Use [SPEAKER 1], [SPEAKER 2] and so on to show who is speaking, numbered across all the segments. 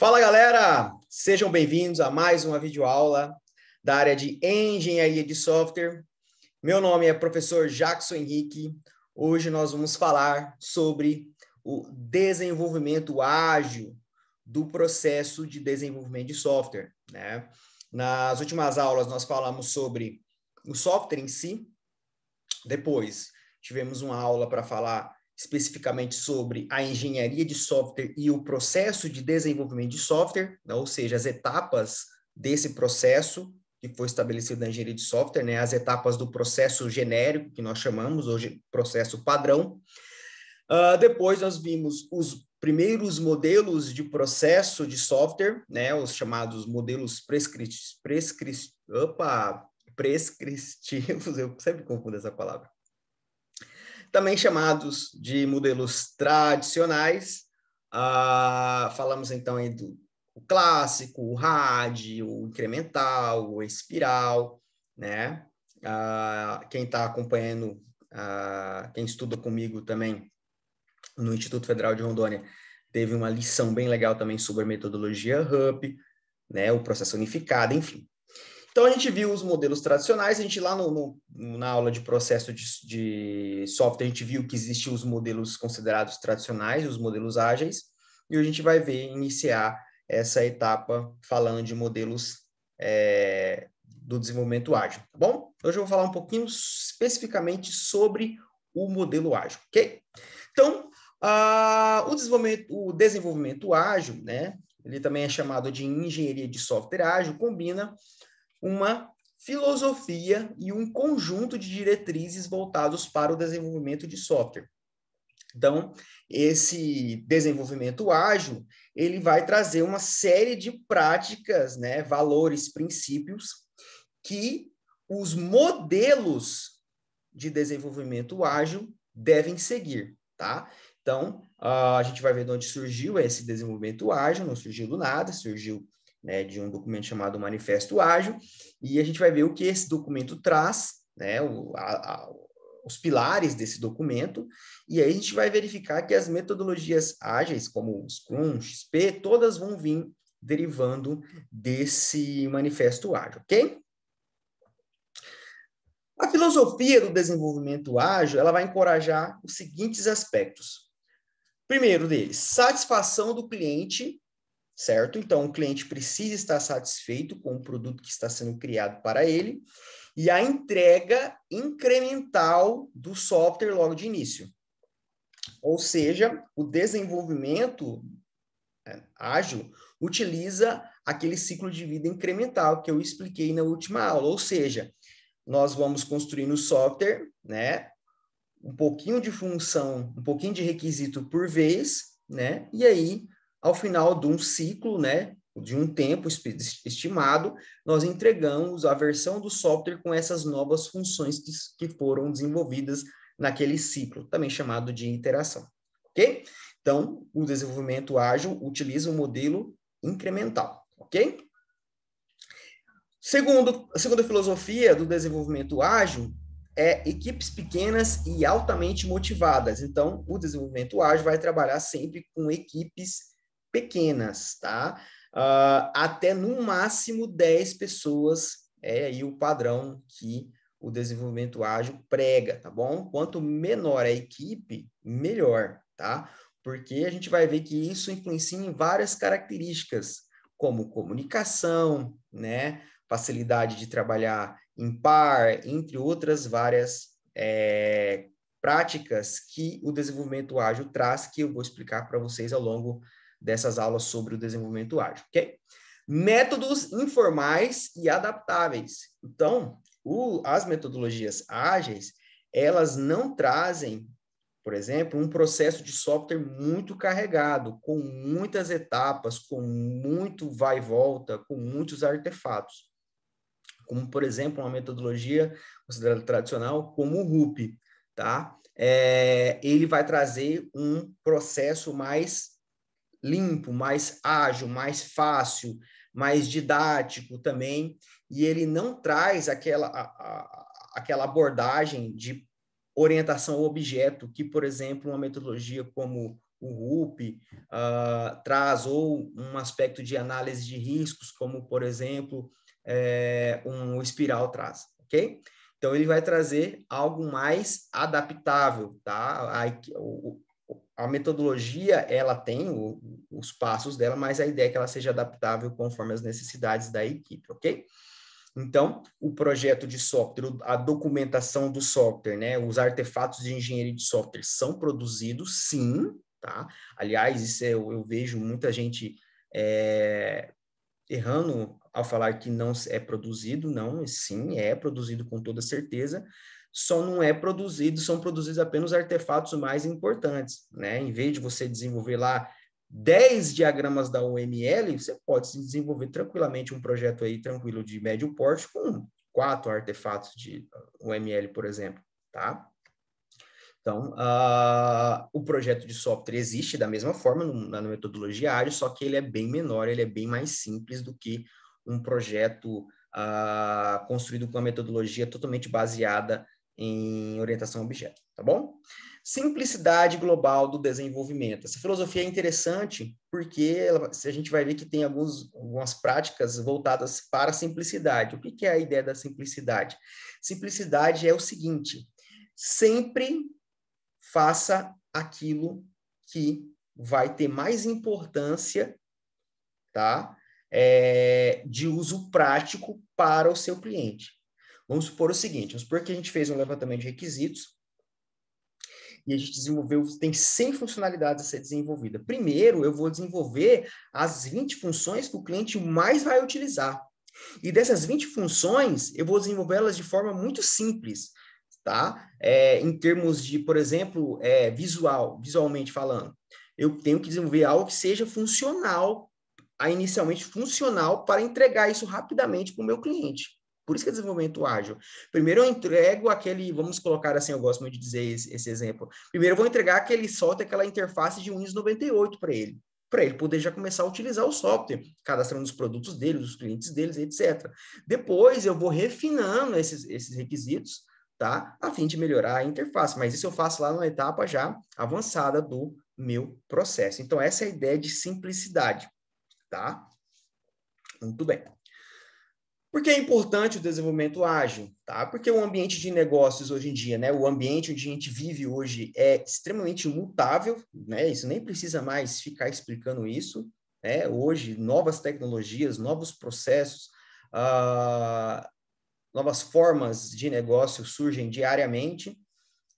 [SPEAKER 1] Fala galera, sejam bem-vindos a mais uma videoaula da área de engenharia de software. Meu nome é professor Jackson Henrique. Hoje nós vamos falar sobre o desenvolvimento ágil do processo de desenvolvimento de software. Né? Nas últimas aulas nós falamos sobre o software em si. Depois tivemos uma aula para falar especificamente sobre a engenharia de software e o processo de desenvolvimento de software, né? ou seja, as etapas desse processo que foi estabelecido na engenharia de software, né? as etapas do processo genérico, que nós chamamos hoje processo padrão. Uh, depois nós vimos os primeiros modelos de processo de software, né? os chamados modelos prescritivos, prescri opa, prescritivos, eu sempre confundo essa palavra, também chamados de modelos tradicionais. Ah, falamos então aí do clássico, o RAD, o incremental, o espiral, né? Ah, quem está acompanhando, ah, quem estuda comigo também no Instituto Federal de Rondônia, teve uma lição bem legal também sobre a metodologia RUP, né? O processo unificado, enfim. Então a gente viu os modelos tradicionais, a gente lá no, no na aula de processo de, de, software, a gente viu que existiam os modelos considerados tradicionais, os modelos ágeis, e a gente vai ver iniciar essa etapa falando de modelos é, do desenvolvimento ágil, tá bom? Hoje eu vou falar um pouquinho especificamente sobre o modelo ágil, ok? Então, o, desenvolvimento, o desenvolvimento ágil, né? Ele também é chamado de engenharia de software ágil, combina uma filosofia e um conjunto de diretrizes voltados para o desenvolvimento de software. Então, esse desenvolvimento ágil, ele vai trazer uma série de práticas, né, valores, princípios que os modelos de desenvolvimento ágil devem seguir, tá? Então, ah, a gente vai ver de onde surgiu esse desenvolvimento ágil, não surgiu do nada, surgiu né, de um documento chamado Manifesto Ágil, e a gente vai ver o que esse documento traz, né, o, a, a, os pilares desse documento, e aí a gente vai verificar que as metodologias ágeis, como Scrum, XP, todas vão vir derivando desse manifesto ágil, ok? A filosofia do desenvolvimento ágil, ela vai encorajar os seguintes aspectos. Primeiro deles, satisfação do cliente certo? Então, o cliente precisa estar satisfeito com o produto que está sendo criado para ele e a entrega incremental do software logo de início. Ou seja, o desenvolvimento é, ágil utiliza aquele ciclo de vida incremental que eu expliquei na última aula, ou seja, nós vamos construir no software, né? Um pouquinho de função, um pouquinho de requisito por vez, né? E aí ao final de um ciclo, né, de um tempo estimado, nós entregamos a versão do software com essas novas funções que, que foram desenvolvidas naquele ciclo, também chamado de interação. Ok? Então, o desenvolvimento ágil utiliza o um modelo incremental. Ok? Segundo, a segunda filosofia do desenvolvimento ágil é equipes pequenas e altamente motivadas. Então, o desenvolvimento ágil vai trabalhar sempre com equipes pequenas, tá? Uh, até no máximo 10 pessoas é aí o padrão que o desenvolvimento ágil prega, tá bom? Quanto menor a equipe, melhor, tá? Porque a gente vai ver que isso influencia em várias características, como comunicação, né? Facilidade de trabalhar em par, entre outras várias é, práticas que o desenvolvimento ágil traz, que eu vou explicar para vocês ao longo dessas aulas sobre o desenvolvimento ágil, ok? Métodos informais e adaptáveis. Então, o, as metodologias ágeis, elas não trazem, por exemplo, um processo de software muito carregado, com muitas etapas, com muito vai e volta, com muitos artefatos. Como, por exemplo, uma metodologia considerada tradicional, como o RUP, tá? É, ele vai trazer um processo mais limpo, mais ágil, mais fácil, mais didático também, e ele não traz aquela, a, a, aquela abordagem de orientação ao objeto que, por exemplo, uma metodologia como o RUP uh, ah, traz, ou um aspecto de análise de riscos, como, por exemplo, é, um espiral traz, ok? Então, ele vai trazer algo mais adaptável, tá? A, a metodologia ela tem o, os passos dela, mas a ideia é que ela seja adaptável conforme as necessidades da equipe, ok? Então, o projeto de software, a documentação do software, né, os artefatos de engenharia de software são produzidos, sim, tá? Aliás, isso é, eu, eu, vejo muita gente é, errando ao falar que não é produzido, não, sim, é produzido com toda certeza, só não é produzido, são produzidos apenas artefatos mais importantes, né? Em vez de você desenvolver lá 10 diagramas da UML, você pode desenvolver tranquilamente um projeto aí tranquilo de médio porte com quatro artefatos de UML, por exemplo, tá? Então, uh, o projeto de software existe da mesma forma no, na metodologia ágil, só que ele é bem menor, ele é bem mais simples do que um projeto uh, construído com uma metodologia totalmente baseada em orientação a objeto, tá bom? Simplicidade global do desenvolvimento. Essa filosofia é interessante porque ela, a gente vai ver que tem alguns, algumas práticas voltadas para a simplicidade. O que, que é a ideia da simplicidade? Simplicidade é o seguinte: sempre faça aquilo que vai ter mais importância, tá? É, de uso prático para o seu cliente. Vamos supor o seguinte, vamos supor que a gente fez um levantamento de requisitos e a gente desenvolveu, tem 100 funcionalidades a ser desenvolvida. Primeiro, eu vou desenvolver as 20 funções que o cliente mais vai utilizar. E dessas 20 funções, eu vou desenvolvê-las de forma muito simples, tá? É, em termos de, por exemplo, é, visual, visualmente falando. Eu tenho que desenvolver algo que seja funcional, inicialmente funcional, para entregar isso rapidamente para o meu cliente. Por isso que é desenvolvimento ágil. Primeiro eu entrego aquele, vamos colocar assim, eu gosto muito de dizer esse, esse exemplo. Primeiro eu vou entregar aquele software, aquela interface de Windows 98 para ele, para ele poder já começar a utilizar o software, cadastrando os produtos dele, os clientes deles, etc. Depois eu vou refinando esses, esses requisitos, tá? A fim de melhorar a interface, mas isso eu faço lá numa etapa já avançada do meu processo. Então essa é a ideia de simplicidade, tá? Muito bem. Por que é importante o desenvolvimento ágil? Tá? Porque o ambiente de negócios hoje em dia, né, o ambiente onde a gente vive hoje é extremamente mutável, né, isso nem precisa mais ficar explicando isso. Né? Hoje, novas tecnologias, novos processos, uh, novas formas de negócio surgem diariamente,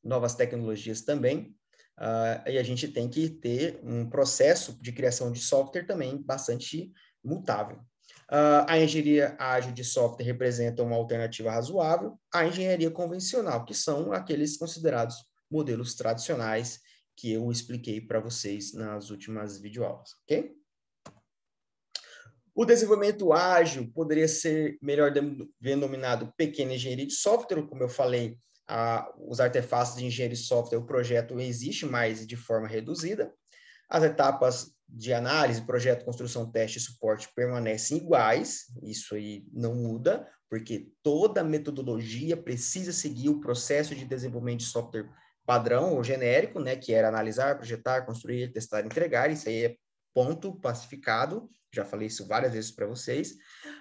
[SPEAKER 1] novas tecnologias também. Uh, e a gente tem que ter um processo de criação de software também bastante mutável. Uh, a engenharia ágil de software representa uma alternativa razoável à engenharia convencional, que são aqueles considerados modelos tradicionais que eu expliquei para vocês nas últimas videoaulas, ok? O desenvolvimento ágil poderia ser melhor denominado pequena engenharia de software, como eu falei, a, os artefatos de engenharia de software, o projeto existe, mas de forma reduzida. As etapas de análise, projeto, construção, teste e suporte permanecem iguais, isso aí não muda, porque toda metodologia precisa seguir o processo de desenvolvimento de software padrão ou genérico, né, que era analisar, projetar, construir, testar, entregar, isso aí é ponto pacificado, já falei isso várias vezes para vocês,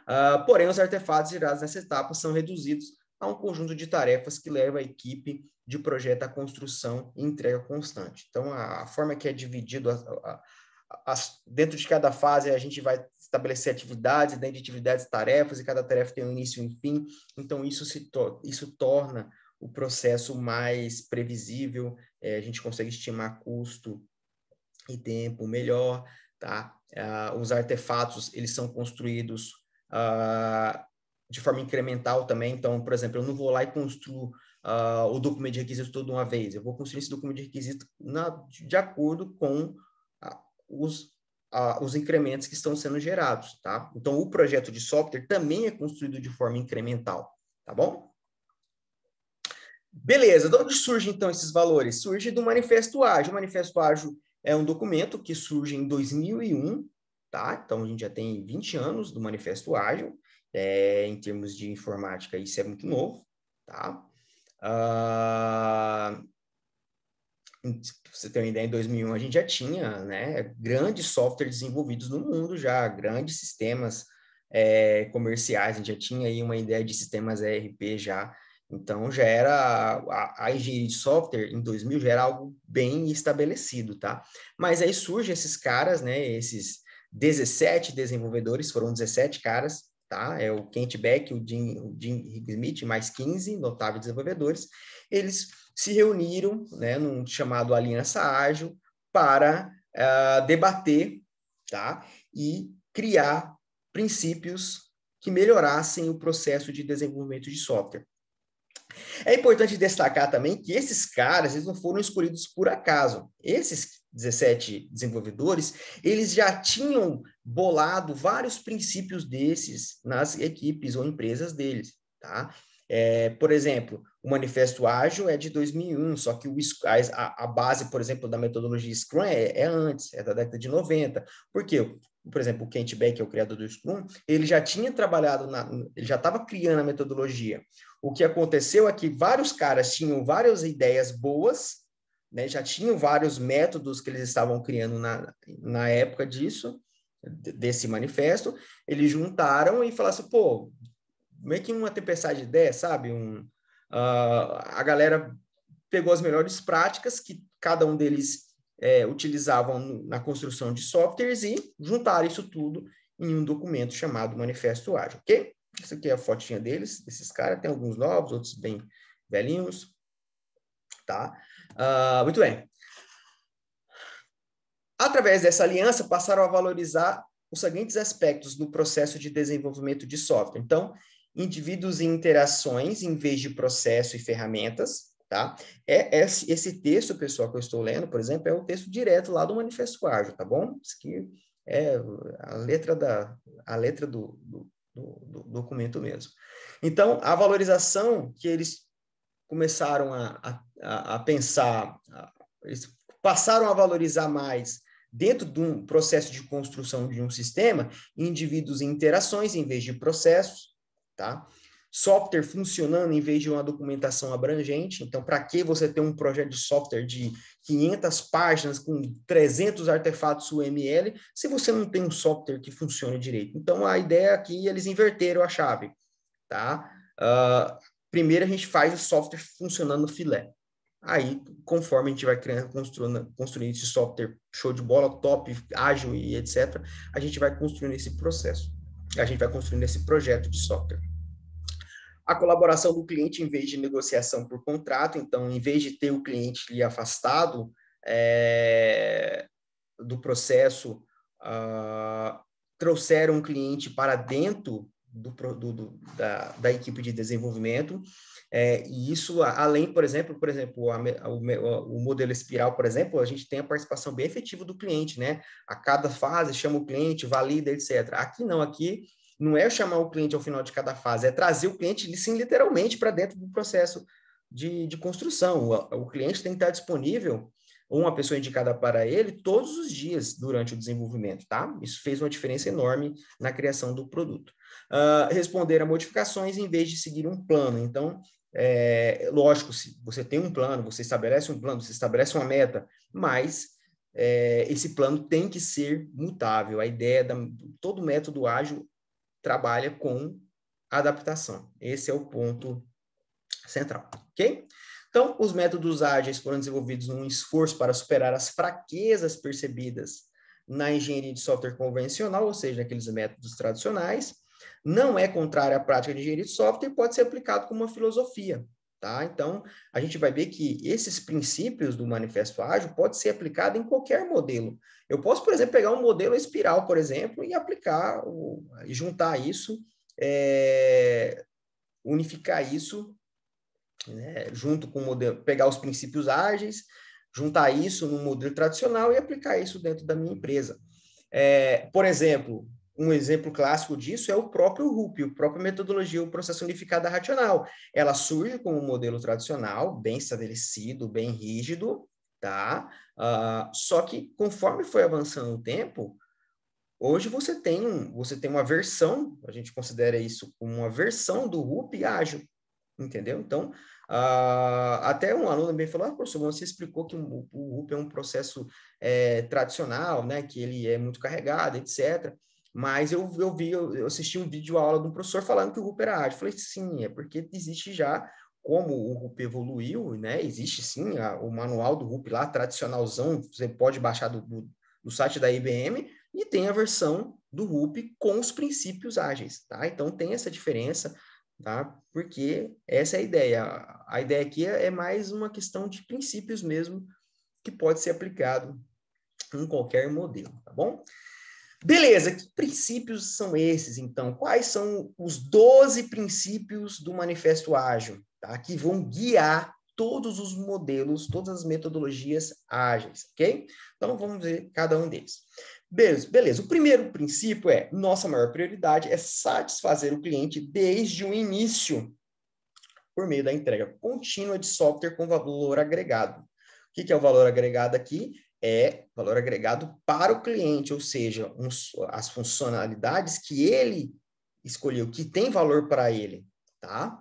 [SPEAKER 1] uh, porém os artefatos gerados nessa etapa são reduzidos a um conjunto de tarefas que leva a equipe de projeto à construção e entrega constante. Então, a, a forma que é dividido a, a, as, dentro de cada fase a gente vai estabelecer atividades, dentro né, de atividades tarefas, e cada tarefa tem um início e um fim. Então, isso, se to isso torna o processo mais previsível, é, a gente consegue estimar custo e tempo melhor, tá? Ah, os artefatos, eles são construídos ah, de forma incremental também. Então, por exemplo, eu não vou lá e construo ah, o documento de requisito toda uma vez. Eu vou construir esse documento de requisito na, de acordo com os, os incrementos que estão sendo gerados, tá? Então, o projeto de software também é construído de forma incremental, tá bom? Beleza, de onde surgem então esses valores? Surge do Manifesto Ágil. O Manifesto Ágil é um documento que surge em 2001, tá? Então, a gente já tem 20 anos do Manifesto Ágil. É, em termos de informática, isso é muito novo, tá? Uh, você ter uma ideia, em 2001 a gente já tinha né, grandes softwares desenvolvidos no mundo já, grandes sistemas é, comerciais, a gente já tinha aí uma ideia de sistemas ERP já, então já era, a, a, engenharia de software em 2000 já era algo bem estabelecido, tá? Mas aí surgem esses caras, né, esses 17 desenvolvedores, foram 17 caras, tá? É o Kent Beck, o Jim, o Jim Smith, mais 15 notáveis desenvolvedores, eles se reuniram, né, num chamado Aliança Ágil, para uh, debater, tá, e criar princípios que melhorassem o processo de desenvolvimento de software. É importante destacar também que esses caras, eles não foram escolhidos por acaso. Esses 17 desenvolvedores, eles já tinham bolado vários princípios desses nas equipes ou empresas deles, tá? É, por exemplo, o Manifesto Ágil é de 2001, só que o, a, a, base, por exemplo, da metodologia Scrum é, é, antes, é da década de 90. Por quê? Por exemplo, o Kent Beck, que é o criador do Scrum, ele já tinha trabalhado, na, ele já estava criando a metodologia. O que aconteceu é que vários caras tinham várias ideias boas, né, já tinham vários métodos que eles estavam criando na, na época disso, desse manifesto, eles juntaram e falaram assim, pô, meio que uma tempestade de ideias, sabe? Um, uh, a galera pegou as melhores práticas que cada um deles é, utilizavam na construção de softwares e juntaram isso tudo em um documento chamado Manifesto Ágil, ok? Isso aqui é a fotinha deles, desses caras, tem alguns novos, outros bem velhinhos, tá? Uh, muito bem. Através dessa aliança, passaram a valorizar os seguintes aspectos do processo de desenvolvimento de software. Então, indivíduos e interações em vez de processo e ferramentas, tá? É esse, esse texto, pessoal, que eu estou lendo, por exemplo, é o texto direto lá do Manifesto Ágil, tá bom? Isso aqui é a letra, da, a letra do, do, do documento mesmo. Então, a valorização que eles começaram a, a, a pensar, a, eles passaram a valorizar mais dentro de um processo de construção de um sistema, indivíduos e interações em vez de processos, tá? Software funcionando em vez de uma documentação abrangente. Então, para que você ter um projeto de software de 500 páginas com 300 artefatos UML se você não tem um software que funcione direito? Então, a ideia aqui, eles inverteram a chave, tá? Uh, primeiro, a gente faz o software funcionando no filé. Aí, conforme a gente vai criando, construindo, construindo esse software show de bola, top, ágil e etc., a gente vai construindo esse processo a gente vai construindo esse projeto de software. A colaboração do cliente em vez de negociação por contrato, então, em vez de ter o cliente lhe afastado é, do processo, uh, trouxeram o cliente para dentro do, do, da, da, equipe de desenvolvimento. É, e isso, além, por exemplo, por exemplo, a, o, o, modelo espiral, por exemplo, a gente tem a participação bem efetiva do cliente, né? A cada fase chama o cliente, valida, etc. Aqui não, aqui não é chamar o cliente ao final de cada fase, é trazer o cliente, sim, literalmente para dentro do processo de, de construção. O, o cliente tem que estar disponível uma pessoa indicada para ele todos os dias durante o desenvolvimento, tá? Isso fez uma diferença enorme na criação do produto uh, responder a modificações em vez de seguir um plano. Então, é, lógico, se você tem um plano, você estabelece um plano, você estabelece uma meta, mas é, esse plano tem que ser mutável. A ideia da todo método ágil trabalha com adaptação. Esse é o ponto central, ok? Então, os métodos ágeis foram desenvolvidos num esforço para superar as fraquezas percebidas na engenharia de software convencional, ou seja, aqueles métodos tradicionais, não é contrária à prática de engenharia de software e pode ser aplicado como uma filosofia. Tá? Então, a gente vai ver que esses princípios do manifesto ágil pode ser aplicado em qualquer modelo. Eu posso, por exemplo, pegar um modelo espiral, por exemplo, e aplicar, o, e juntar isso, é, unificar isso, né, junto com o modelo, pegar os princípios ágeis, juntar isso no modelo tradicional e aplicar isso dentro da minha empresa. É, por exemplo, um exemplo clássico disso é o próprio RUP, a própria metodologia, o processo unificado racional. Ela surge como um modelo tradicional, bem estabelecido, bem rígido, tá? Uh, só que conforme foi avançando o tempo, hoje você tem, um, você tem uma versão, a gente considera isso como uma versão do RUP ágil, entendeu? Então, uh, até um aluno também falou, ah, professor, você explicou que o, o RUP é um processo é, tradicional, né? Que ele é muito carregado, etc., mas eu, eu vi, eu, assisti um vídeo aula de um professor falando que o RUP era ágil. Eu falei, sim, é porque existe já como o RUP evoluiu, né? Existe sim a, o manual do RUP lá, tradicionalzão, você pode baixar do, do, do, site da IBM, e tem a versão do RUP com os princípios ágeis, tá? Então tem essa diferença, tá? Porque essa é a ideia. A ideia aqui é, é mais uma questão de princípios mesmo, que pode ser aplicado em qualquer modelo, tá bom? Beleza, que princípios são esses, então? Quais são os 12 princípios do Manifesto Ágil, tá? que vão guiar todos os modelos, todas as metodologias ágeis, ok? Então, vamos ver cada um deles. Beleza, beleza. o primeiro princípio é, nossa maior prioridade é satisfazer o cliente desde o início, por meio da entrega contínua de software com valor agregado. O que, que é o valor agregado aqui? é valor agregado para o cliente, ou seja, um, as funcionalidades que ele escolheu, que tem valor para ele, tá?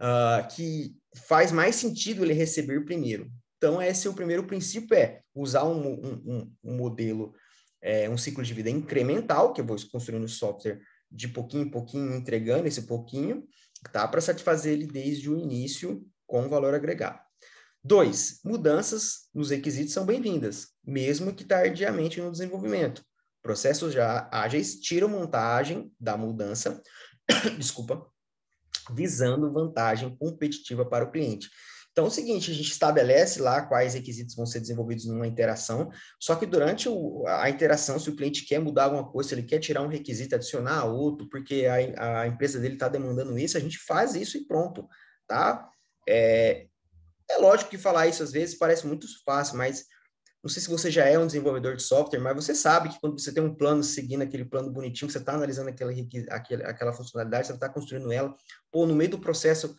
[SPEAKER 1] Uh, que faz mais sentido ele receber primeiro. Então, esse é o primeiro princípio, é usar um, um, um modelo, é, um ciclo de vida incremental, que eu vou construindo o software de pouquinho em pouquinho, entregando esse pouquinho, tá? Para satisfazer ele desde o início com valor agregado. Dois, mudanças nos requisitos são bem-vindas, mesmo que tardiamente no desenvolvimento. Processos já ágeis tiram montagem da mudança, desculpa, visando vantagem competitiva para o cliente. Então, é o seguinte, a gente estabelece lá quais requisitos vão ser desenvolvidos numa interação, só que durante o, a interação, se o cliente quer mudar alguma coisa, se ele quer tirar um requisito, adicionar outro, porque a, a empresa dele está demandando isso, a gente faz isso e pronto, tá? É, é lógico que falar isso às vezes parece muito fácil, mas não sei se você já é um desenvolvedor de software, mas você sabe que quando você tem um plano seguindo aquele plano bonitinho, você está analisando aquela, aquela, aquela funcionalidade, você está construindo ela, pô, no meio do processo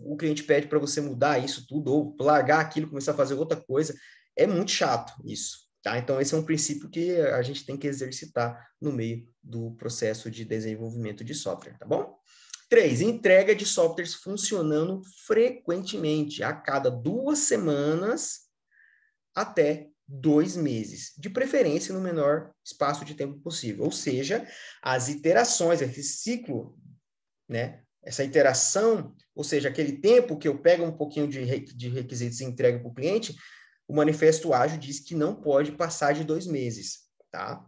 [SPEAKER 1] o cliente pede para você mudar isso tudo, ou largar aquilo, começar a fazer outra coisa, é muito chato isso. Tá? Então, esse é um princípio que a gente tem que exercitar no meio do processo de desenvolvimento de software, tá bom? Três, entrega de softwares funcionando frequentemente, a cada duas semanas até dois meses, de preferência no menor espaço de tempo possível. Ou seja, as iterações, esse ciclo, né? Essa iteração, ou seja, aquele tempo que eu pego um pouquinho de, de requisitos e entrego para o cliente, o manifesto ágil diz que não pode passar de dois meses, tá?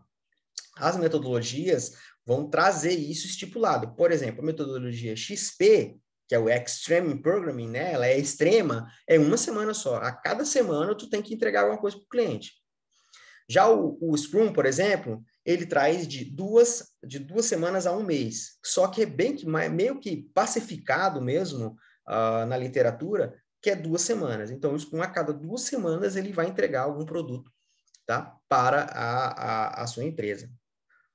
[SPEAKER 1] As metodologias vão trazer isso estipulado. Por exemplo, a metodologia XP, que é o Extreme Programming, né? Ela é extrema, é uma semana só. A cada semana tu tem que entregar alguma coisa para o cliente. Já o, o, Scrum, por exemplo, ele traz de duas, de duas semanas a um mês. Só que é bem que meio que pacificado mesmo uh, na literatura, que é duas semanas. Então, o Scrum, a cada duas semanas, ele vai entregar algum produto tá? para a, a, a sua empresa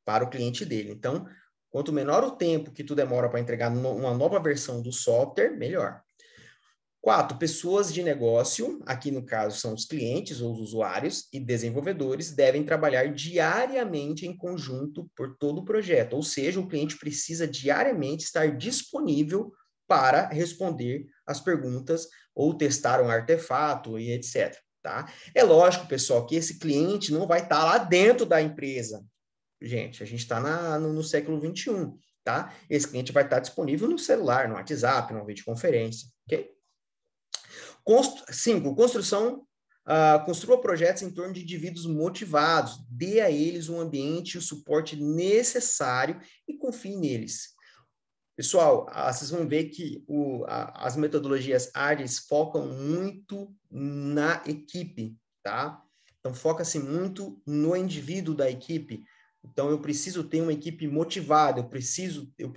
[SPEAKER 1] para o cliente dele. Então, quanto menor o tempo que tu demora para entregar no, uma nova versão do software, melhor. Quatro, pessoas de negócio, aqui no caso são os clientes ou os usuários e desenvolvedores, devem trabalhar diariamente em conjunto por todo o projeto, ou seja, o cliente precisa diariamente estar disponível para responder as perguntas ou testar um artefato e etc. Tá? É lógico, pessoal, que esse cliente não vai estar tá lá dentro da empresa, gente, a gente está no, no século 21, tá? Esse cliente vai estar tá disponível no celular, no WhatsApp, numa videoconferência, ok? Constru cinco, construção Uh, construa projetos em torno de indivíduos motivados, dê a eles um ambiente e o suporte necessário e confie neles. Pessoal, uh, vocês vão ver que o, uh, as metodologias ágeis focam muito na equipe, tá? Então, foca-se muito no indivíduo da equipe. Então, eu preciso ter uma equipe motivada, eu preciso. Eu,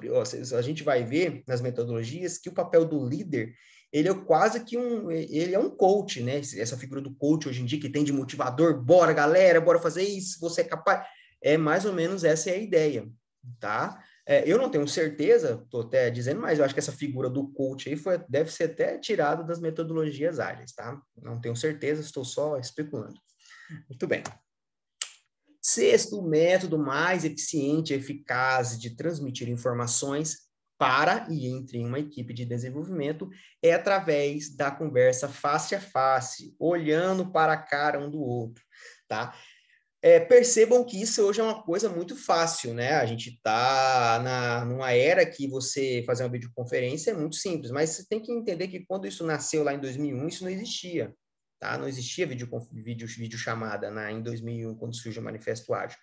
[SPEAKER 1] a gente vai ver nas metodologias que o papel do líder ele é quase que um, ele é um coach, né? Essa figura do coach hoje em dia que tem de motivador, bora galera, bora fazer isso, você é capaz. É mais ou menos essa é a ideia, tá? É, eu não tenho certeza, tô até dizendo, mas eu acho que essa figura do coach aí foi, deve ser até tirada das metodologias ágeis, tá? Não tenho certeza, estou só especulando. Muito bem. Sexto, o método mais eficiente e eficaz de transmitir informações para e entre uma equipe de desenvolvimento é através da conversa face a face, olhando para a cara um do outro, tá? É, percebam que isso hoje é uma coisa muito fácil, né? A gente está numa era que você fazer uma videoconferência é muito simples, mas você tem que entender que quando isso nasceu lá em 2001, isso não existia. Tá? Não existia vídeo, vídeo, vídeo chamada na, né, em 2001, quando surgiu o Manifesto Ágil.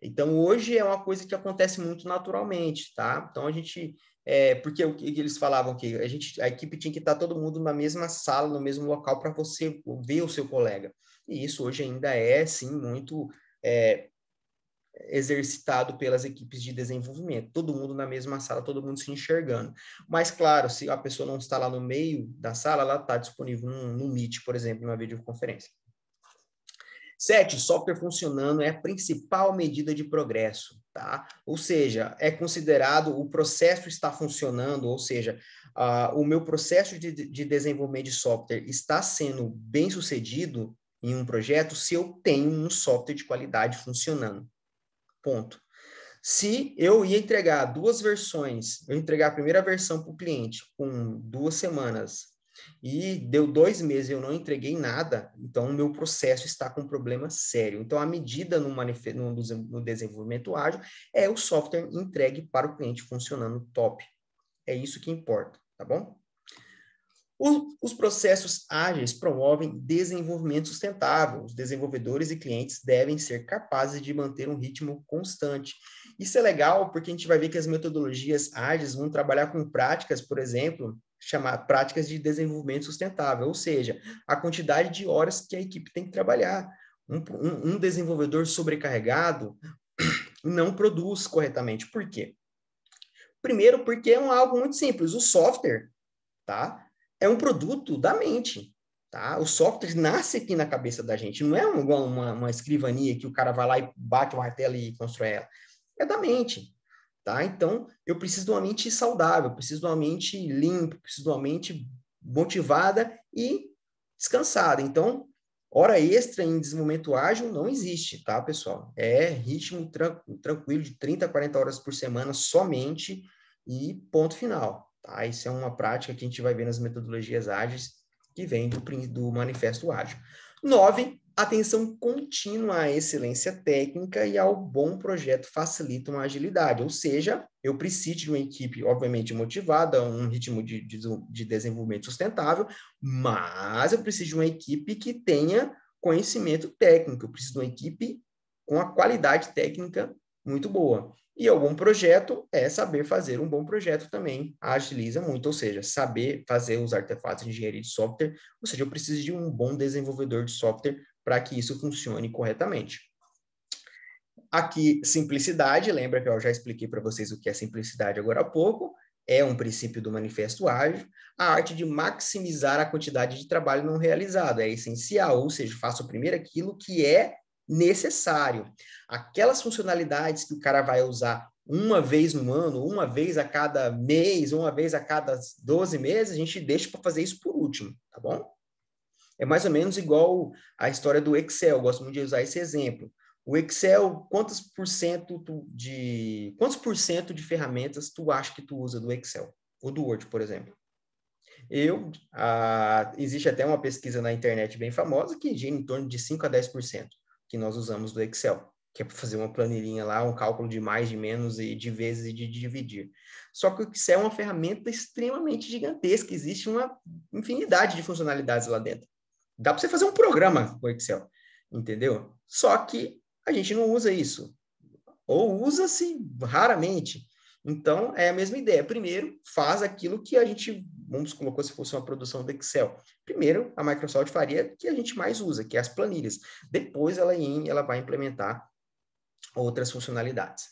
[SPEAKER 1] Então, hoje é uma coisa que acontece muito naturalmente, tá? Então, a gente... É, porque o que eles falavam que a gente a equipe tinha que estar todo mundo na mesma sala no mesmo local para você ver o seu colega e isso hoje ainda é sim muito é, exercitado pelas equipes de desenvolvimento. Todo mundo na mesma sala, todo mundo se enxergando. Mas, claro, se a pessoa não está lá no meio da sala, ela está disponível no, no Meet, por exemplo, numa videoconferência. Sete, software funcionando é a principal medida de progresso, tá? Ou seja, é considerado o processo está funcionando, ou seja, uh, o meu processo de, de desenvolvimento de software está sendo bem sucedido em um projeto se eu tenho um software de qualidade funcionando. Ponto. Se eu ia entregar duas versões, eu entregar a primeira versão para o cliente com duas semanas e deu dois meses e eu não entreguei nada, então o meu processo está com um problema sério. Então, a medida no, no desenvolvimento ágil é o software entregue para o cliente funcionando top. É isso que importa, tá bom? os processos ágeis promovem desenvolvimento sustentável. Os desenvolvedores e clientes devem ser capazes de manter um ritmo constante. Isso é legal porque a gente vai ver que as metodologias ágeis vão trabalhar com práticas, por exemplo, chamar práticas de desenvolvimento sustentável, ou seja, a quantidade de horas que a equipe tem que trabalhar. Um, um, um desenvolvedor sobrecarregado não produz corretamente. Por quê? Primeiro, porque é um, algo muito simples. O software, tá? é um produto da mente. Tá? O software nasce aqui na cabeça da gente, não é uma, uma, uma escrivania que o cara vai lá e bate o martelo e constrói ela. É da mente. Tá? Então, eu preciso de uma mente saudável, preciso de uma mente limpa, preciso de uma mente motivada e descansada. Então, hora extra em desenvolvimento ágil não existe, tá, pessoal? É ritmo tranquilo de 30 a 40 horas por semana somente e ponto final. Tá? Isso é uma prática que a gente vai ver nas metodologias ágeis, que vem do, do Manifesto Ágil. Nove, atenção contínua à excelência técnica e ao bom projeto facilitam a agilidade, ou seja, eu preciso de uma equipe, obviamente, motivada, um ritmo de, de, de desenvolvimento sustentável, mas eu preciso de uma equipe que tenha conhecimento técnico, eu preciso de uma equipe com a qualidade técnica muito boa. E algum projeto é saber fazer um bom projeto também, agiliza muito, ou seja, saber fazer os artefatos de engenharia de software, ou seja, eu preciso de um bom desenvolvedor de software para que isso funcione corretamente. Aqui, simplicidade, lembra que eu já expliquei para vocês o que é simplicidade agora há pouco, é um princípio do manifesto ágil, a arte de maximizar a quantidade de trabalho não realizado é essencial, ou seja, faço primeiro aquilo que é necessário. Aquelas funcionalidades que o cara vai usar uma vez no ano, uma vez a cada mês, uma vez a cada 12 meses, a gente deixa para fazer isso por último, tá bom? É mais ou menos igual a história do Excel, gosto muito de usar esse exemplo. O Excel, quantos por cento de quantos por cento de ferramentas tu acha que tu usa do Excel ou do Word, por exemplo? Eu, ah, existe até uma pesquisa na internet bem famosa que gira em torno de 5 a 10% que nós usamos do Excel, que é para fazer uma planilhinha lá, um cálculo de mais, de menos e de vezes e de dividir. Só que o Excel é uma ferramenta extremamente gigantesca, existe uma infinidade de funcionalidades lá dentro. Dá para você fazer um programa com o Excel, entendeu? Só que a gente não usa isso. Ou usa-se raramente. Então, é a mesma ideia. Primeiro, faz aquilo que a gente Mumbus colocou se fosse uma produção do Excel. Primeiro, a Microsoft faria o que a gente mais usa, que é as planilhas. Depois ela, ela vai implementar outras funcionalidades.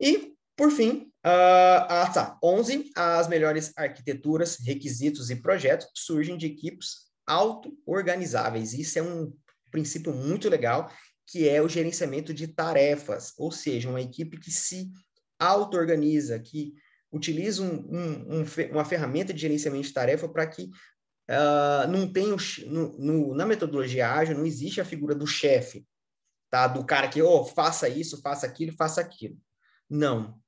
[SPEAKER 1] E, por fim, uh, ah, tá, 11, as melhores arquiteturas, requisitos e projetos surgem de equipes auto-organizáveis. Isso é um princípio muito legal, que é o gerenciamento de tarefas, ou seja, uma equipe que se auto-organiza, que utiliza um, um, um, uma ferramenta de gerenciamento de tarefa para que uh, não tenha, o, no, no, na metodologia ágil, não existe a figura do chefe, tá? do cara que, oh, faça isso, faça aquilo, faça aquilo. Não.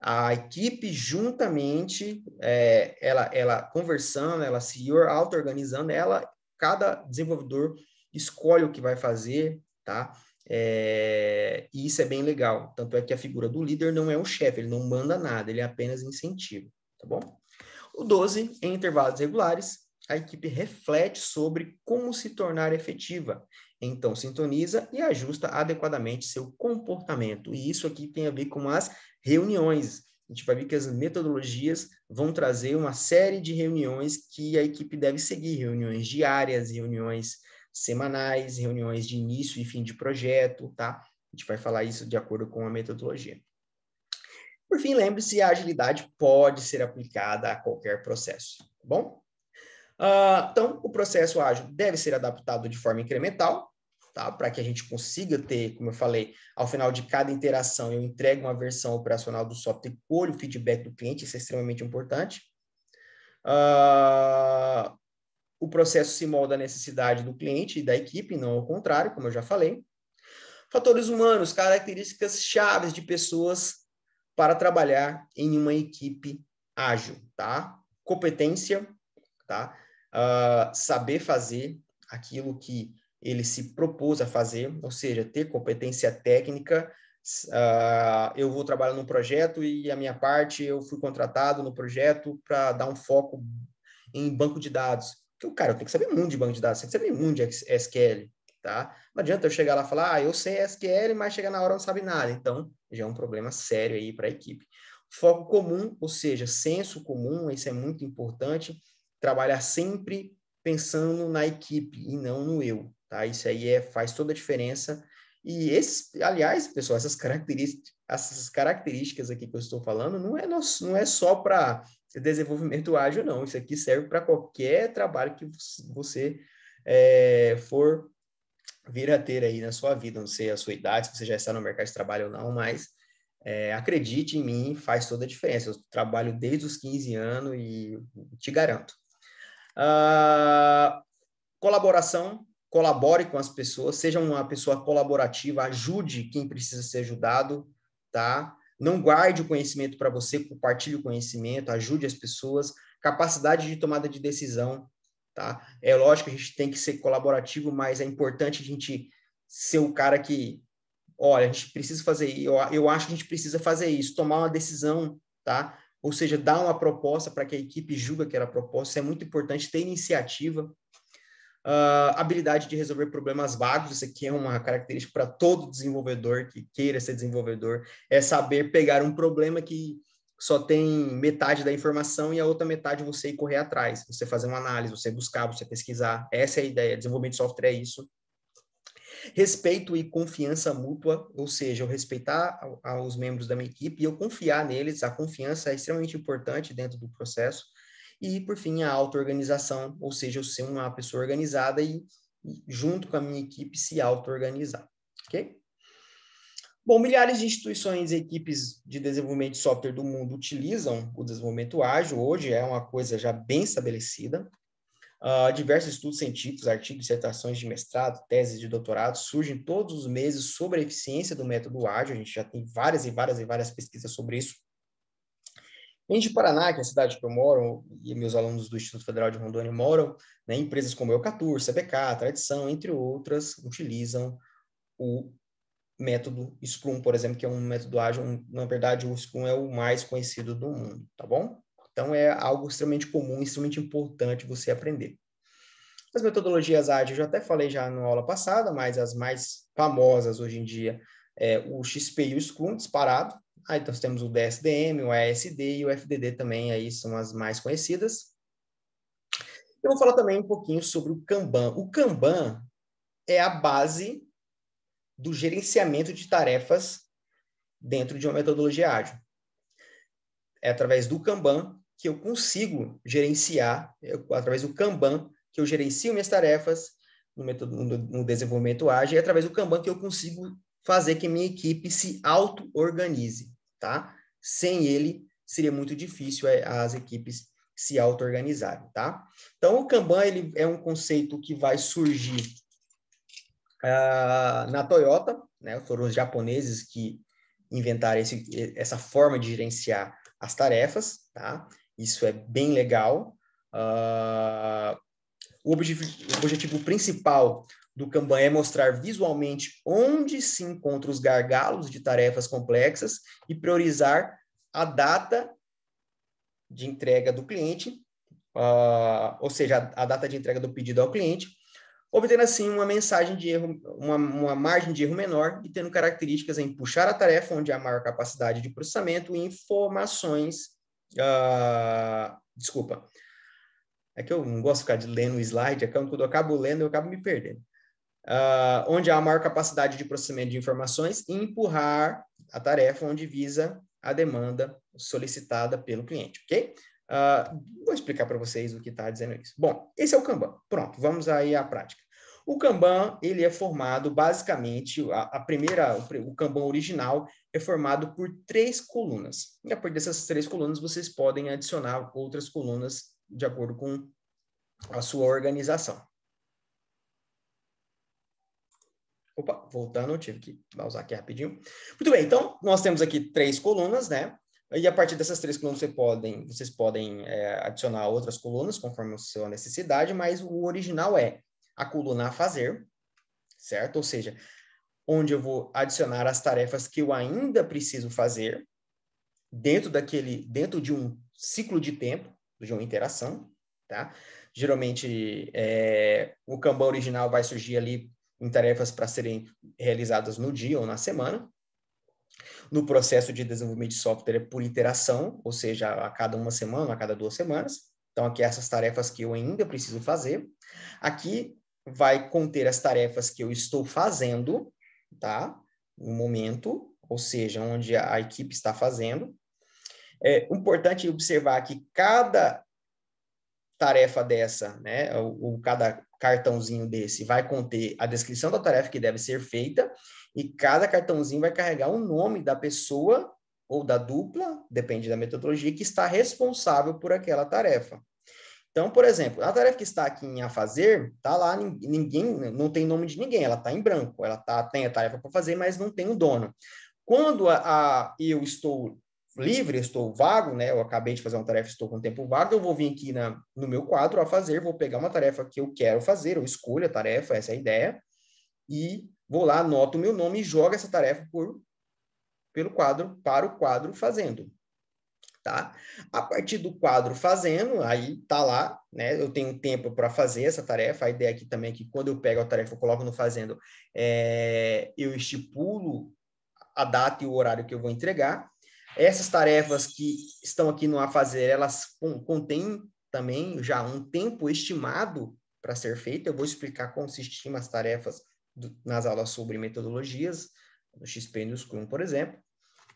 [SPEAKER 1] A equipe juntamente, é, ela, ela conversando, ela se auto-organizando, ela, cada desenvolvedor escolhe o que vai fazer, tá? É, e isso é bem legal. Tanto é que a figura do líder não é o chefe, ele não manda nada, ele é apenas incentiva, tá bom? O 12, em intervalos regulares, a equipe reflete sobre como se tornar efetiva. Então, sintoniza e ajusta adequadamente seu comportamento. E isso aqui tem a ver com as reuniões. A gente vai ver que as metodologias vão trazer uma série de reuniões que a equipe deve seguir: reuniões diárias, reuniões semanais, reuniões de início e fim de projeto, tá? A gente vai falar isso de acordo com a metodologia. Por fim, lembre-se, a agilidade pode ser aplicada a qualquer processo, tá bom? Uh, então, o processo ágil deve ser adaptado de forma incremental, tá? Para que a gente consiga ter, como eu falei, ao final de cada interação, eu entrego uma versão operacional do software e colho o feedback do cliente, isso é extremamente importante. Uh, o processo se molda à necessidade do cliente e da equipe, não ao contrário, como eu já falei. Fatores humanos, características chaves de pessoas para trabalhar em uma equipe ágil, tá? Competência, tá? Uh, saber fazer aquilo que ele se propôs a fazer, ou seja, ter competência técnica. Uh, eu vou trabalhar num projeto e a minha parte eu fui contratado no projeto para dar um foco em banco de dados. Porque o cara tem que saber muito de banco de dados, tem que saber muito de SQL, tá? Não adianta eu chegar lá e falar, ah, eu sei SQL, mas chegar na hora não sabe nada. Então, já é um problema sério aí para a equipe. Foco comum, ou seja, senso comum, isso é muito importante. Trabalhar sempre pensando na equipe e não no eu, tá? Isso aí é, faz toda a diferença. E esses, aliás, pessoal, essas características, essas características aqui que eu estou falando não é, nosso, não é só para desenvolvimento ágil, não. Isso aqui serve para qualquer trabalho que você é, for vir a ter aí na sua vida, não sei a sua idade, se você já está no mercado de trabalho ou não, mas é, acredite em mim, faz toda a diferença. Eu trabalho desde os 15 anos e te garanto. Ah, colaboração, colabore com as pessoas, seja uma pessoa colaborativa, ajude quem precisa ser ajudado, tá? Não guarde o conhecimento para você, compartilhe o conhecimento, ajude as pessoas. Capacidade de tomada de decisão, tá? É lógico que a gente tem que ser colaborativo, mas é importante a gente ser o cara que, olha, a gente precisa fazer, eu, eu acho que a gente precisa fazer isso, tomar uma decisão, tá? Ou seja, dar uma proposta para que a equipe julga que era proposta. Isso é muito importante ter iniciativa, Uh, habilidade de resolver problemas vagos, isso aqui é uma característica para todo desenvolvedor que queira ser desenvolvedor, é saber pegar um problema que só tem metade da informação e a outra metade você ir correr atrás, você fazer uma análise, você buscar, você pesquisar. Essa é a ideia. Desenvolvimento de software é isso. Respeito e confiança mútua, ou seja, eu respeitar aos membros da minha equipe e eu confiar neles. A confiança é extremamente importante dentro do processo. E, por fim, a auto-organização, ou seja, eu ser uma pessoa organizada e, e junto com a minha equipe, se auto-organizar. Ok? Bom, milhares de instituições e equipes de desenvolvimento de software do mundo utilizam o desenvolvimento ágil. Hoje é uma coisa já bem estabelecida. Uh, diversos estudos científicos, artigos, dissertações de mestrado, teses de doutorado surgem todos os meses sobre a eficiência do método ágil. A gente já tem várias e várias e várias pesquisas sobre isso. Em de Paraná, que é a cidade que eu moro, e meus alunos do Instituto Federal de Rondônia moram, né, empresas como Eucatur, CBK, Tradição, entre outras, utilizam o método Scrum, por exemplo, que é um método ágil. Na verdade, o Scrum é o mais conhecido do mundo, tá bom? Então, é algo extremamente comum, extremamente importante você aprender. As metodologias ágeis, eu já até falei já na aula passada, mas as mais famosas hoje em dia é o XP e o Scrum, disparado, Aí nós então, temos o DSDM, o ASD e o FDD também, aí são as mais conhecidas. Eu vou falar também um pouquinho sobre o Kanban. O Kanban é a base do gerenciamento de tarefas dentro de uma metodologia ágil. É através do Kanban que eu consigo gerenciar, eu, é através do Kanban que eu gerencio minhas tarefas no, metodo, no, no desenvolvimento ágil, e é através do Kanban que eu consigo fazer que minha equipe se auto-organize tá? Sem ele, seria muito difícil é, as equipes se auto-organizarem, tá? Então, o Kanban, ele é um conceito que vai surgir uh, na Toyota, né? Foram os japoneses que inventaram esse, essa forma de gerenciar as tarefas, tá? Isso é bem legal. Uh, o, objetivo, o objetivo principal do Kanban é mostrar visualmente onde se encontram os gargalos de tarefas complexas e priorizar a data de entrega do cliente, uh, ou seja, a, a data de entrega do pedido ao cliente, obtendo assim uma mensagem de erro, uma, uma, margem de erro menor e tendo características em puxar a tarefa onde há maior capacidade de processamento e informações. Uh, desculpa, é que eu não gosto de ficar lendo o slide, é quando eu acabo lendo, eu acabo me perdendo uh, onde há maior capacidade de processamento de informações, e empurrar a tarefa onde visa a demanda solicitada pelo cliente, ok? Uh, vou explicar para vocês o que está dizendo isso. Bom, esse é o Kanban. Pronto, vamos aí à prática. O Kanban, ele é formado basicamente, a, a primeira, o, Kanban original é formado por três colunas. E a partir dessas três colunas, vocês podem adicionar outras colunas de acordo com a sua organização, Opa, voltando, eu tive que pausar aqui rapidinho. Muito bem, então nós temos aqui três colunas, né? E a partir dessas três colunas você podem, vocês podem é, adicionar outras colunas conforme a sua necessidade, mas o original é a coluna a fazer, certo? Ou seja, onde eu vou adicionar as tarefas que eu ainda preciso fazer dentro daquele, dentro de um ciclo de tempo, de uma interação, tá? Geralmente é, o Kanban original vai surgir ali em tarefas para serem realizadas no dia ou na semana. No processo de desenvolvimento de software é por iteração, ou seja, a cada uma semana, a cada duas semanas. Então, aqui essas tarefas que eu ainda preciso fazer. Aqui vai conter as tarefas que eu estou fazendo, tá? No momento, ou seja, onde a equipe está fazendo. É importante observar que cada tarefa dessa, né, ou, ou cada cartãozinho desse vai conter a descrição da tarefa que deve ser feita e cada cartãozinho vai carregar o nome da pessoa ou da dupla, depende da metodologia, que está responsável por aquela tarefa. Então, por exemplo, a tarefa que está aqui em a fazer, tá lá ninguém, né, não tem nome de ninguém, ela está em branco, ela tá, tem a tarefa para fazer, mas não tem o um dono. Quando a, a, eu estou livre, estou vago, né? Eu acabei de fazer uma tarefa, estou com tempo vago, eu vou vir aqui na, no meu quadro a fazer, vou pegar uma tarefa que eu quero fazer, eu escolho a tarefa, essa é a ideia, e vou lá, anoto o meu nome e jogo essa tarefa por, pelo quadro, para o quadro fazendo. Tá? A partir do quadro fazendo, aí tá lá, né? Eu tenho tempo para fazer essa tarefa. A ideia aqui também é que quando eu pego a tarefa, eu coloco no fazendo, é, eu estipulo a data e o horário que eu vou entregar. Essas tarefas que estão aqui no a fazer, elas contêm também já um tempo estimado para ser feito. Eu vou explicar como se estima as tarefas do, nas aulas sobre metodologias, no XP e no Scrum, por exemplo.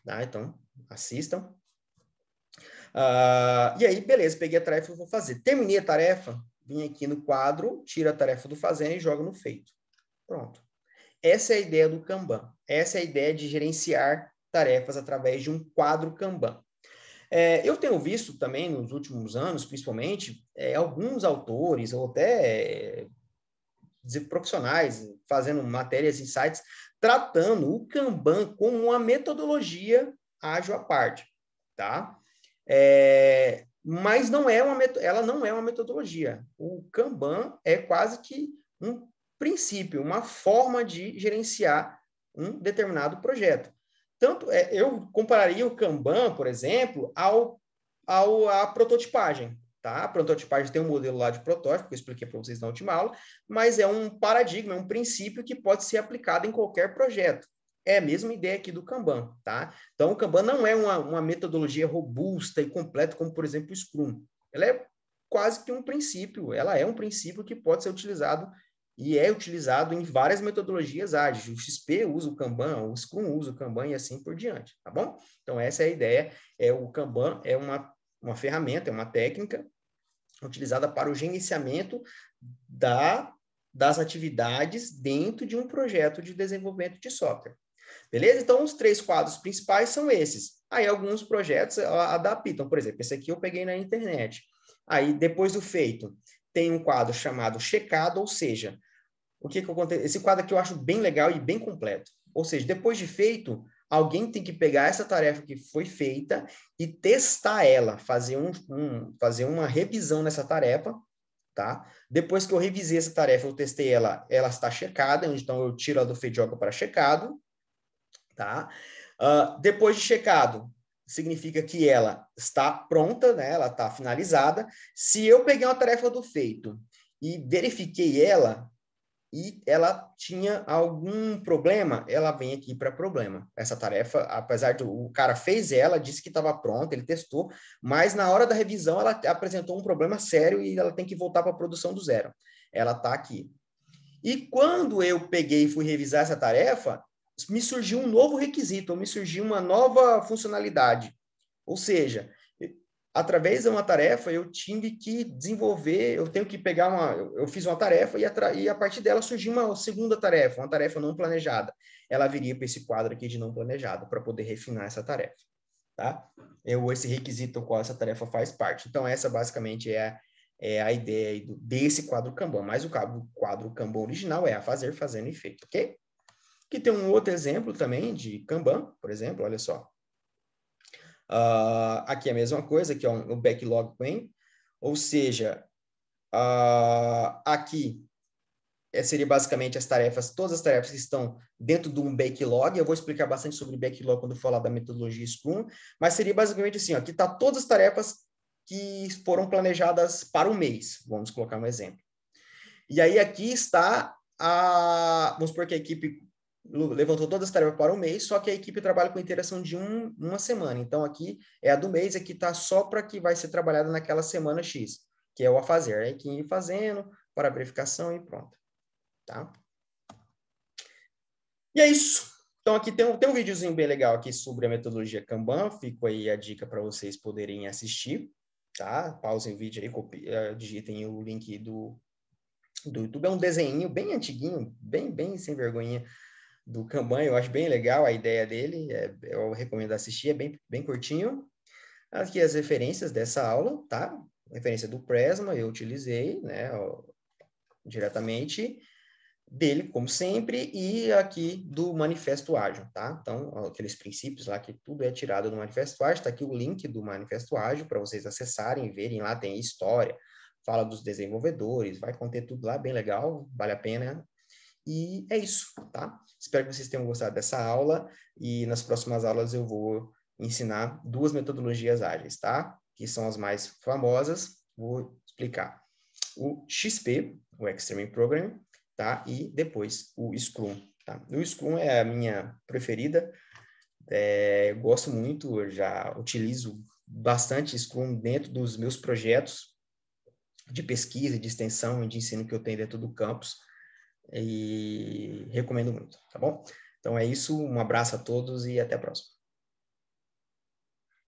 [SPEAKER 1] Tá? Então, assistam. Uh, e aí, beleza, peguei a tarefa e vou fazer. Terminei a tarefa, vim aqui no quadro, tira a tarefa do fazendo e jogo no feito. Pronto. Essa é a ideia do Kanban. Essa é a ideia de gerenciar tarefas através de um quadro Kanban. É, eu tenho visto também nos últimos anos, principalmente, é, alguns autores ou até é, profissionais fazendo matérias em sites tratando o Kanban como uma metodologia ágil à parte, tá? É, mas não é uma ela não é uma metodologia. O Kanban é quase que um princípio, uma forma de gerenciar um determinado projeto. Tanto é, eu compararia o Kanban, por exemplo, ao, ao à prototipagem. Tá? A prototipagem tem um modelo lá de protótipo, que eu expliquei para vocês na última aula, mas é um paradigma, é um princípio que pode ser aplicado em qualquer projeto. É a mesma ideia aqui do Kanban, tá? Então, o Kanban não é uma, uma metodologia robusta e completa, como, por exemplo, o Scrum. Ela é quase que um princípio, ela é um princípio que pode ser utilizado e é utilizado em várias metodologias ágeis. O XP usa o Kanban, o Scrum usa o Kanban e assim por diante, tá bom? Então essa é a ideia, é o Kanban é uma, uma ferramenta, é uma técnica utilizada para o gerenciamento da, das atividades dentro de um projeto de desenvolvimento de software. Beleza? Então, os três quadros principais são esses. Aí, alguns projetos adaptam. Por exemplo, esse aqui eu peguei na internet. Aí, depois do feito, tem um quadro chamado checado, ou seja, o que, que acontece? Esse quadro aqui eu acho bem legal e bem completo. Ou seja, depois de feito, alguém tem que pegar essa tarefa que foi feita e testar ela, fazer, um, um, fazer uma revisão nessa tarefa, tá? Depois que eu revisei essa tarefa, eu testei ela, ela está checada, então eu tiro ela do Fedioca para checado, tá? Uh, depois de checado, significa que ela está pronta, né? Ela está finalizada. Se eu peguei uma tarefa do feito e verifiquei ela, e ela tinha algum problema, ela vem aqui para problema. Essa tarefa, apesar do o cara fez ela, disse que estava pronta, ele testou, mas na hora da revisão ela apresentou um problema sério e ela tem que voltar para a produção do zero. Ela está aqui. E quando eu peguei e fui revisar essa tarefa, me surgiu um novo requisito, me surgiu uma nova funcionalidade. Ou seja, através de uma tarefa, eu tive que desenvolver, eu tenho que pegar uma. Eu fiz uma tarefa e, a, e a partir dela surgiu uma segunda tarefa, uma tarefa não planejada. Ela viria para esse quadro aqui de não planejado, para poder refinar essa tarefa. Tá? Eu, esse requisito qual essa tarefa faz parte. Então, essa basicamente é a, é a ideia desse quadro Kanban, mas o quadro Kanban original é a fazer, fazendo e feito, ok? Que tem um outro exemplo também de Kanban, por exemplo, olha só. Uh, aqui é a mesma coisa, que é um, backlog claim, ou seja, uh, aqui é, seria basicamente as tarefas, todas as tarefas que estão dentro de um backlog. Eu vou explicar bastante sobre backlog quando falar da metodologia Scrum, mas seria basicamente assim, ó, aqui está todas as tarefas que foram planejadas para o mês, vamos colocar um exemplo. E aí aqui está a, vamos supor que a equipe levantou todas as tarefas para o mês, só que a equipe trabalha com interação de um, uma semana. Então, aqui é a do mês, aqui está só para que vai ser trabalhada naquela semana X, que é o a fazer. Aí, quem ir fazendo, para a verificação e pronto. Tá? E é isso. Então, aqui tem um, tem um videozinho bem legal aqui sobre a metodologia Kanban. Fico aí a dica para vocês poderem assistir. Tá? Pausem o vídeo aí, copia, eh, digitem o link do, do YouTube. É um desenho bem antiguinho, bem, bem sem vergonha do Campanha, eu acho bem legal a ideia dele, é, eu recomendo assistir, é bem, bem curtinho. Aqui as referências dessa aula, tá? Referência do Presma, eu utilizei, né, ó, diretamente dele, como sempre, e aqui do Manifesto Ágil, tá? Então, ó, aqueles princípios lá que tudo é tirado do Manifesto Ágil, tá aqui o link do Manifesto Ágil para vocês acessarem, verem lá, tem história, fala dos desenvolvedores, vai conter tudo lá, bem legal, vale a pena e é isso, tá? Espero que vocês tenham gostado dessa aula e nas próximas aulas eu vou ensinar duas metodologias ágeis, tá? Que são as mais famosas, vou explicar. O XP, o Extreme Programming, tá? E depois o Scrum, tá? O Scrum é a minha preferida, é, eu gosto muito, eu já utilizo bastante Scrum dentro dos meus projetos de pesquisa, de extensão e de ensino que eu tenho dentro do campus, e recomendo muito, tá bom? Então é isso, um abraço a todos e até a próxima.